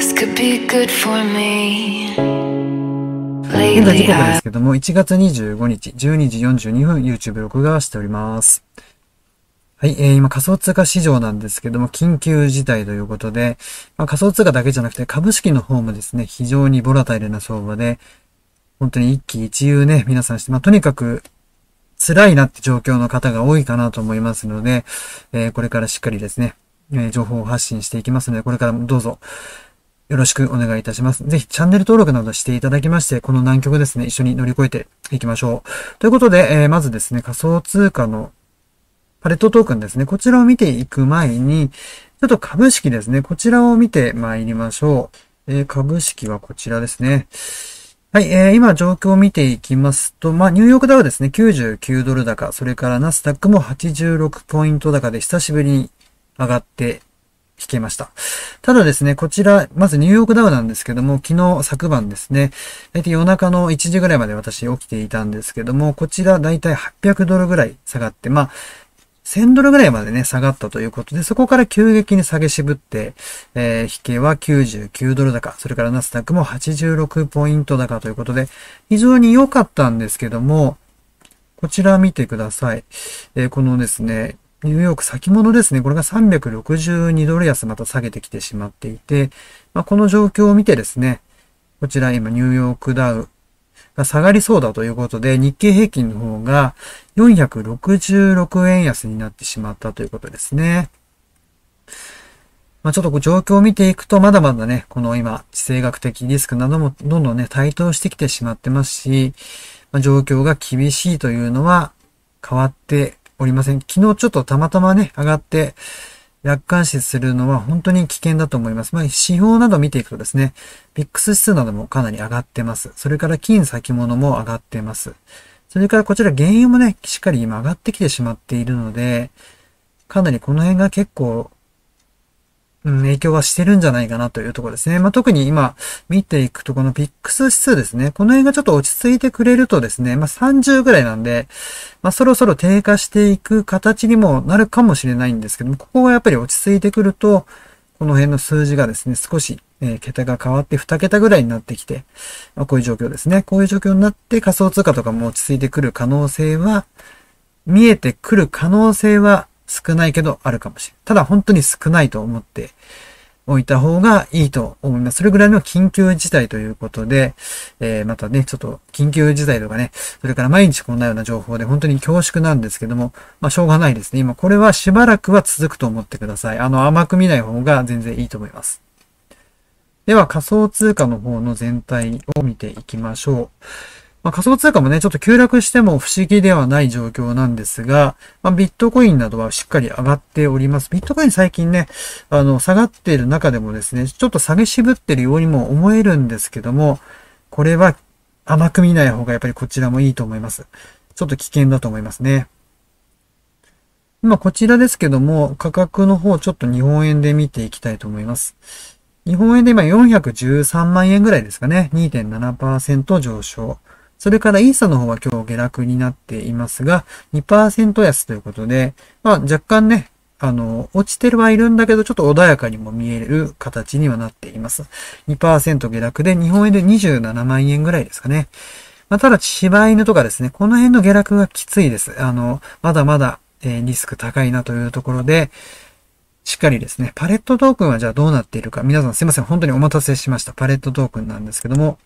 現在時刻ですけども、1月25日12時42分 YouTube 録画しております。はい、えー、今仮想通貨市場なんですけども、緊急事態ということで、まあ、仮想通貨だけじゃなくて株式の方もですね、非常にボラタイルな相場で、本当に一喜一憂ね、皆さんして、まあ、とにかく辛いなって状況の方が多いかなと思いますので、えー、これからしっかりですね、えー、情報を発信していきますので、これからもどうぞ、よろしくお願いいたします。ぜひチャンネル登録などしていただきまして、この難局ですね、一緒に乗り越えていきましょう。ということで、えー、まずですね、仮想通貨のパレットトークンですね、こちらを見ていく前に、ちょっと株式ですね、こちらを見て参りましょう。えー、株式はこちらですね。はい、えー、今状況を見ていきますと、まあ、ニューヨークダウですね、99ドル高、それからナスダックも86ポイント高で久しぶりに上がって聞けました。ただですね、こちら、まずニューヨークダウなんですけども、昨日昨晩ですね、だい夜中の1時ぐらいまで私起きていたんですけども、こちらだいたい800ドルぐらい下がって、まあ、1000ドルぐらいまでね、下がったということで、そこから急激に下げ渋って、えー、引けは99ドル高、それからナスダックも86ポイント高ということで、非常に良かったんですけども、こちら見てください。えー、このですね、ニューヨーク先物ですね。これが362ドル安また下げてきてしまっていて、まあ、この状況を見てですね、こちら今ニューヨークダウが下がりそうだということで、日経平均の方が466円安になってしまったということですね。まあ、ちょっと状況を見ていくと、まだまだね、この今、地政学的リスクなどもどんどんね、台頭してきてしまってますし、まあ、状況が厳しいというのは変わっておりません。昨日ちょっとたまたまね、上がって、楽観視するのは本当に危険だと思います。まあ、指標など見ていくとですね、ビックス指数などもかなり上がってます。それから金先物も上がってます。それからこちら原油もね、しっかり今上がってきてしまっているので、かなりこの辺が結構うん、影響はしてるんじゃないかなというところですね。まあ、特に今見ていくとこのッ i x 指数ですね。この辺がちょっと落ち着いてくれるとですね、まあ、30ぐらいなんで、まあ、そろそろ低下していく形にもなるかもしれないんですけども、ここがやっぱり落ち着いてくると、この辺の数字がですね、少し、えー、桁が変わって2桁ぐらいになってきて、まあ、こういう状況ですね。こういう状況になって仮想通貨とかも落ち着いてくる可能性は、見えてくる可能性は少ないけどあるかもしれない。ただ本当に少ないと思っておいた方がいいと思います。それぐらいの緊急事態ということで、えー、またね、ちょっと緊急事態とかね、それから毎日こんなような情報で本当に恐縮なんですけども、まあしょうがないですね。今これはしばらくは続くと思ってください。あの甘く見ない方が全然いいと思います。では仮想通貨の方の全体を見ていきましょう。まあ、仮想通貨もね、ちょっと急落しても不思議ではない状況なんですが、まあ、ビットコインなどはしっかり上がっております。ビットコイン最近ね、あの、下がっている中でもですね、ちょっと下げ渋ってるようにも思えるんですけども、これは甘く見ない方がやっぱりこちらもいいと思います。ちょっと危険だと思いますね。今こちらですけども、価格の方ちょっと日本円で見ていきたいと思います。日本円で今413万円ぐらいですかね。2.7%上昇。それからイーサの方は今日下落になっていますが、2%安ということで、まあ若干ね、あの、落ちてるはいるんだけど、ちょっと穏やかにも見える形にはなっています。2%下落で、日本円で27万円ぐらいですかね。まあ、ただ、柴犬とかですね、この辺の下落がきついです。あの、まだまだ、えー、リスク高いなというところで、しっかりですね、パレットトークンはじゃあどうなっているか。皆さんすいません、本当にお待たせしました。パレットトークンなんですけども、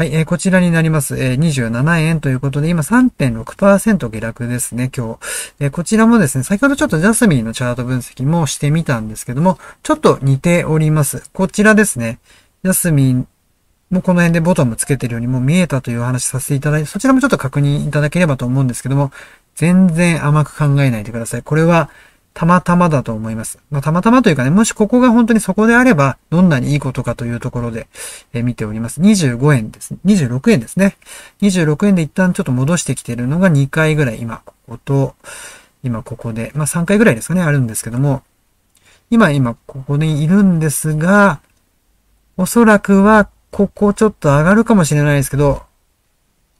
はい、えー、こちらになります。えー、27円ということで、今3.6%下落ですね、今日。えー、こちらもですね、先ほどちょっとジャスミンのチャート分析もしてみたんですけども、ちょっと似ております。こちらですね、ジャスミンもうこの辺でボトムつけてるようにも見えたというお話させていただいて、そちらもちょっと確認いただければと思うんですけども、全然甘く考えないでください。これはたまたまだと思います。まあ、たまたまというかね、もしここが本当にそこであれば、どんなにいいことかというところで、え見ております。25円です。26円ですね。26円で一旦ちょっと戻してきてるのが2回ぐらい、今、ここと、今ここで、まあ、3回ぐらいですかね、あるんですけども、今、今、ここにいるんですが、おそらくは、ここちょっと上がるかもしれないですけど、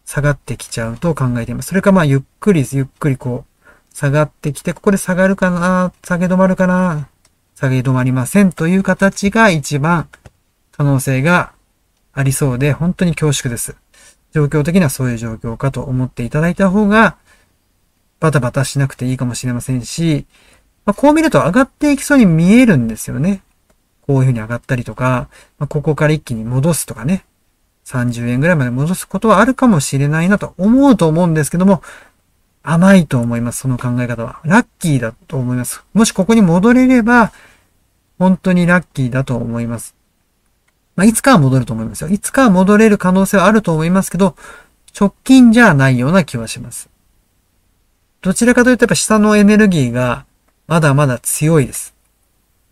下がってきちゃうと考えています。それかまあゆっくり、ゆっくりこう、下がってきて、ここで下がるかな下げ止まるかな下げ止まりませんという形が一番可能性がありそうで、本当に恐縮です。状況的にはそういう状況かと思っていただいた方が、バタバタしなくていいかもしれませんし、まあ、こう見ると上がっていきそうに見えるんですよね。こういうふうに上がったりとか、まあ、ここから一気に戻すとかね。30円ぐらいまで戻すことはあるかもしれないなと思うと思うんですけども、甘いと思います、その考え方は。ラッキーだと思います。もしここに戻れれば、本当にラッキーだと思います。まあ、いつかは戻ると思いますよ。いつかは戻れる可能性はあると思いますけど、直近じゃないような気はします。どちらかというとやっぱ下のエネルギーがまだまだ強いです。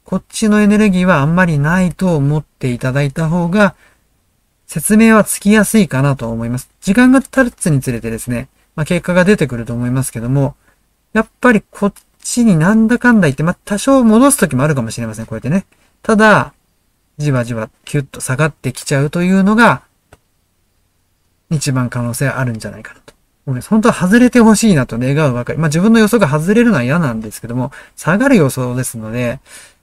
こっちのエネルギーはあんまりないと思っていただいた方が、説明はつきやすいかなと思います。時間が経つにつれてですね、まあ、結果が出てくると思いますけども、やっぱりこっちになんだかんだ言って、まあ、多少戻す時もあるかもしれません、こうやってね。ただ、じわじわキュッと下がってきちゃうというのが、一番可能性あるんじゃないかなと。思いま本当は外れてほしいなと願うばかり。まあ自分の予想が外れるのは嫌なんですけども、下がる予想ですので、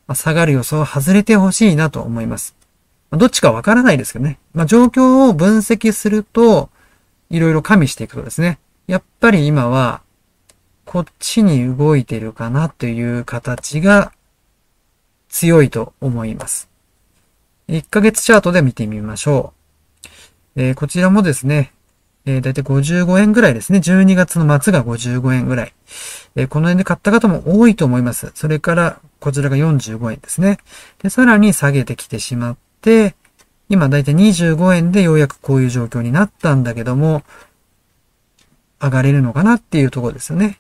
まあ、下がる予想外れてほしいなと思います。まあ、どっちかわからないですけどね。まあ状況を分析すると、いろいろ加味していくとですね、やっぱり今は、こっちに動いてるかなという形が強いと思います。1ヶ月チャートで見てみましょう。えー、こちらもですね、えー、だいたい55円ぐらいですね。12月の末が55円ぐらい。えー、この辺で買った方も多いと思います。それから、こちらが45円ですね。で、さらに下げてきてしまって、今だいたい25円でようやくこういう状況になったんだけども、上がれるのかなっていうところですよね。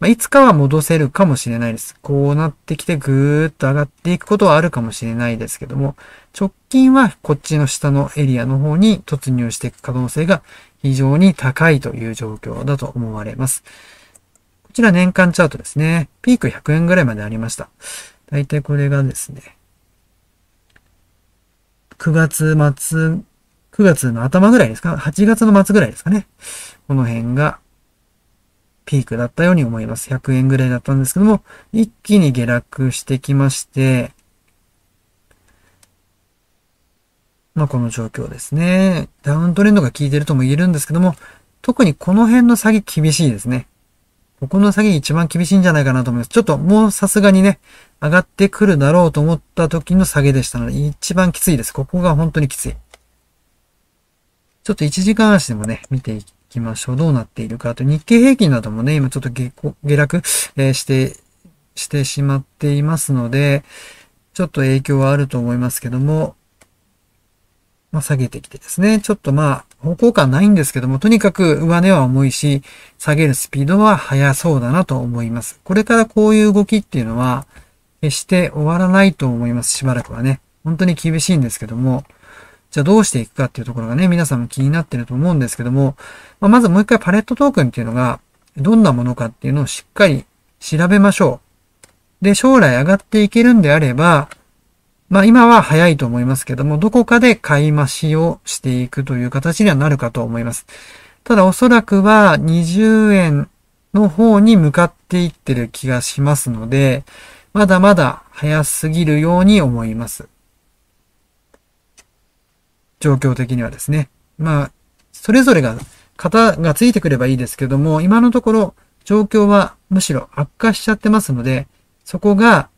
まあ、いつかは戻せるかもしれないです。こうなってきてぐーっと上がっていくことはあるかもしれないですけども、直近はこっちの下のエリアの方に突入していく可能性が非常に高いという状況だと思われます。こちら年間チャートですね。ピーク100円ぐらいまでありました。だいたいこれがですね、9月末9月の頭ぐらいですか ?8 月の末ぐらいですかね。この辺がピークだったように思います。100円ぐらいだったんですけども、一気に下落してきまして、まあこの状況ですね。ダウントレンドが効いてるとも言えるんですけども、特にこの辺の下げ厳しいですね。ここの下げ一番厳しいんじゃないかなと思います。ちょっともうさすがにね、上がってくるだろうと思った時の下げでしたので、一番きついです。ここが本当にきつい。ちょっと1時間足でもね、見ていきましょう。どうなっているか。あと日経平均などもね、今ちょっと下落、えー、して、してしまっていますので、ちょっと影響はあると思いますけども、まあ、下げてきてですね。ちょっとまあ、方向感ないんですけども、とにかく上値は重いし、下げるスピードは速そうだなと思います。これからこういう動きっていうのは、決して終わらないと思います。しばらくはね。本当に厳しいんですけども、じゃあどうしていくかっていうところがね、皆さんも気になってると思うんですけども、まあ、まずもう一回パレットトークンっていうのが、どんなものかっていうのをしっかり調べましょう。で、将来上がっていけるんであれば、まあ今は早いと思いますけども、どこかで買い増しをしていくという形にはなるかと思います。ただおそらくは20円の方に向かっていってる気がしますので、まだまだ早すぎるように思います。状況的にはですね。まあ、それぞれが、型がついてくればいいですけども、今のところ状況はむしろ悪化しちゃってますので、そこが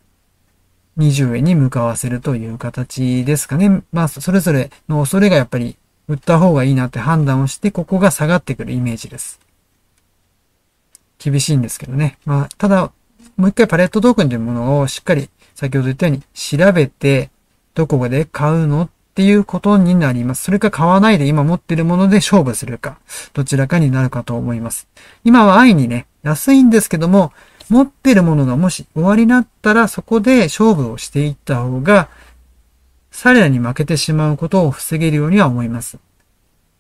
20円に向かわせるという形ですかね。まあ、それぞれの恐れがやっぱり売った方がいいなって判断をして、ここが下がってくるイメージです。厳しいんですけどね。まあ、ただ、もう一回パレットトークンというものをしっかり先ほど言ったように調べて、どこで買うのっっていうことになります。それか買わないで今持ってるもので勝負するか、どちらかになるかと思います。今は愛にね、安いんですけども、持ってるものがもし終わりになったらそこで勝負をしていった方が、さらに負けてしまうことを防げるようには思います。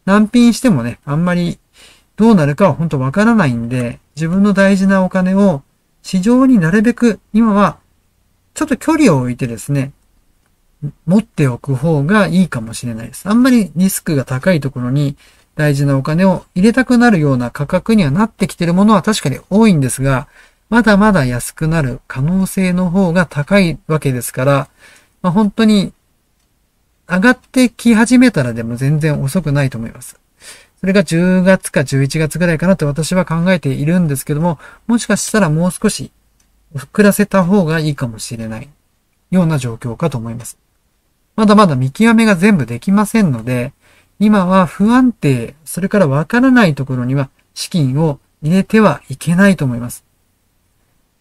難品してもね、あんまりどうなるかは本当わからないんで、自分の大事なお金を市場になるべく今はちょっと距離を置いてですね、持っておく方がいいかもしれないです。あんまりリスクが高いところに大事なお金を入れたくなるような価格にはなってきてるものは確かに多いんですが、まだまだ安くなる可能性の方が高いわけですから、まあ、本当に上がってき始めたらでも全然遅くないと思います。それが10月か11月ぐらいかなと私は考えているんですけども、もしかしたらもう少し膨らせた方がいいかもしれないような状況かと思います。まだまだ見極めが全部できませんので、今は不安定、それからわからないところには資金を入れてはいけないと思います。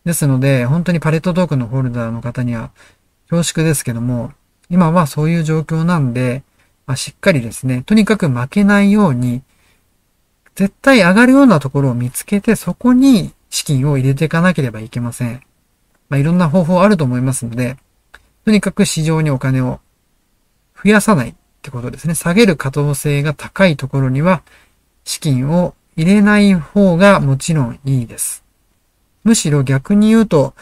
ですので、本当にパレットトークのホルダーの方には恐縮ですけども、今はそういう状況なんで、まあ、しっかりですね、とにかく負けないように、絶対上がるようなところを見つけて、そこに資金を入れていかなければいけません。まあ、いろんな方法あると思いますので、とにかく市場にお金を増やさないってことですね。下げる可動性が高いところには資金を入れない方がもちろんいいです。むしろ逆に言うと、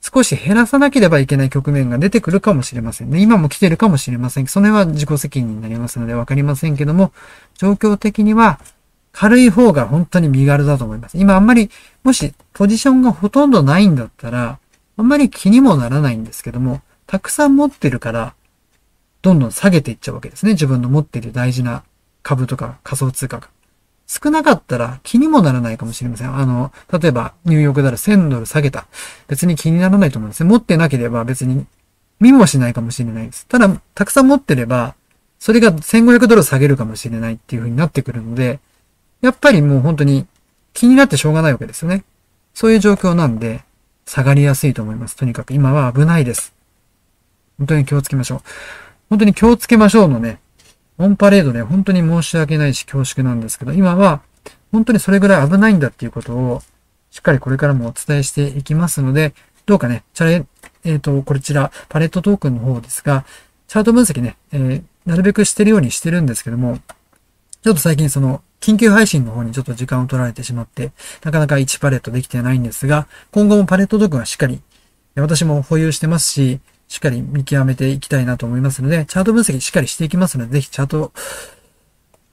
少し減らさなければいけない局面が出てくるかもしれませんね。今も来てるかもしれません。それは自己責任になりますので分かりませんけども、状況的には軽い方が本当に身軽だと思います。今あんまり、もしポジションがほとんどないんだったら、あんまり気にもならないんですけども、たくさん持ってるから、どんどん下げていっちゃうわけですね。自分の持っている大事な株とか仮想通貨が。少なかったら気にもならないかもしれません。あの、例えばニューヨークダラ1000ドル下げた。別に気にならないと思うんですね。持ってなければ別に見もしないかもしれないです。ただ、たくさん持ってれば、それが1500ドル下げるかもしれないっていう風になってくるので、やっぱりもう本当に気になってしょうがないわけですよね。そういう状況なんで、下がりやすいと思います。とにかく今は危ないです。本当に気をつけましょう。本当に気をつけましょうのね、オンパレードね、本当に申し訳ないし恐縮なんですけど、今は本当にそれぐらい危ないんだっていうことを、しっかりこれからもお伝えしていきますので、どうかね、チャレ、えっ、ー、と、こちら、パレットトークンの方ですが、チャート分析ね、えー、なるべくしてるようにしてるんですけども、ちょっと最近その、緊急配信の方にちょっと時間を取られてしまって、なかなか1パレットできてないんですが、今後もパレットトークンはしっかり、私も保有してますし、しっかり見極めていきたいなと思いますので、チャート分析しっかりしていきますので、ぜひチャート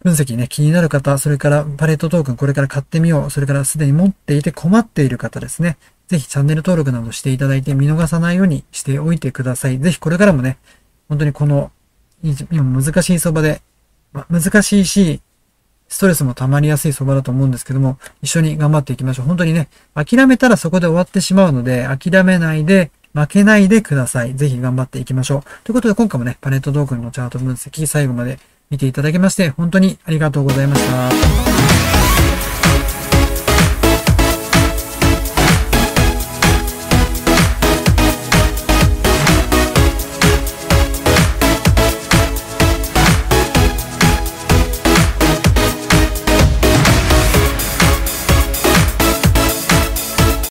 分析ね、気になる方、それからパレットトークンこれから買ってみよう、それからすでに持っていて困っている方ですね、ぜひチャンネル登録などしていただいて見逃さないようにしておいてください。ぜひこれからもね、本当にこの、今難しい相場で、まあ、難しいし、ストレスも溜まりやすい相場だと思うんですけども、一緒に頑張っていきましょう。本当にね、諦めたらそこで終わってしまうので、諦めないで、負けないでください。ぜひ頑張っていきましょう。ということで今回もね、パレットトークンのチャート分析最後まで見ていただきまして、本当にありがとうございました。